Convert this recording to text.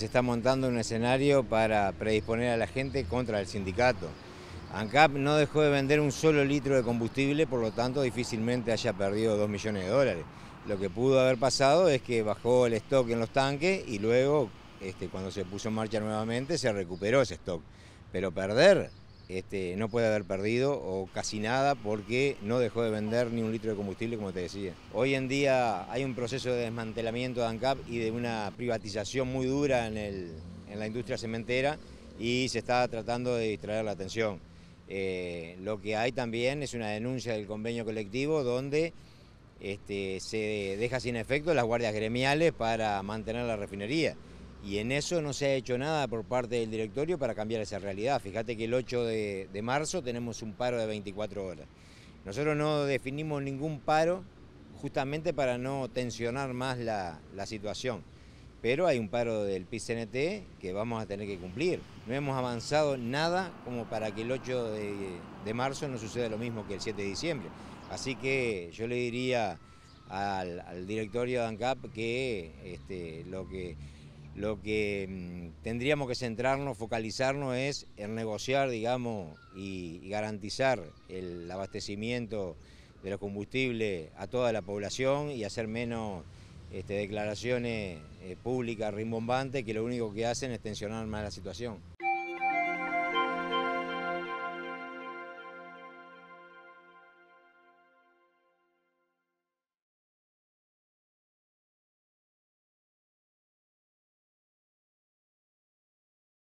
Se está montando un escenario para predisponer a la gente contra el sindicato. ANCAP no dejó de vender un solo litro de combustible, por lo tanto difícilmente haya perdido 2 millones de dólares. Lo que pudo haber pasado es que bajó el stock en los tanques y luego, este, cuando se puso en marcha nuevamente, se recuperó ese stock. Pero perder este, no puede haber perdido o casi nada porque no dejó de vender ni un litro de combustible, como te decía. Hoy en día hay un proceso de desmantelamiento de ANCAP y de una privatización muy dura en, la industria cementera y se está tratando de distraer la atención. Eh, lo que hay también es una denuncia del convenio colectivo donde este, se deja sin efecto las guardias gremiales para mantener la refinería. Y en eso no se ha hecho nada por parte del directorio para cambiar esa realidad. Fíjate que el 8 de, marzo tenemos un paro de 24 horas. Nosotros no definimos ningún paro justamente para no tensionar más la, situación. Pero hay un paro del PCNT que vamos a tener que cumplir. No hemos avanzado nada como para que el 8 de, marzo no suceda lo mismo que el 7 de diciembre. Así que yo le diría al, directorio de ANCAP que este, lo que lo que mm, tendríamos que centrarnos, focalizarnos es en negociar, digamos, y, garantizar el abastecimiento de los combustibles a toda la población y hacer menos este, declaraciones eh, públicas rimbombantes que lo único que hacen es tensionar más la situación.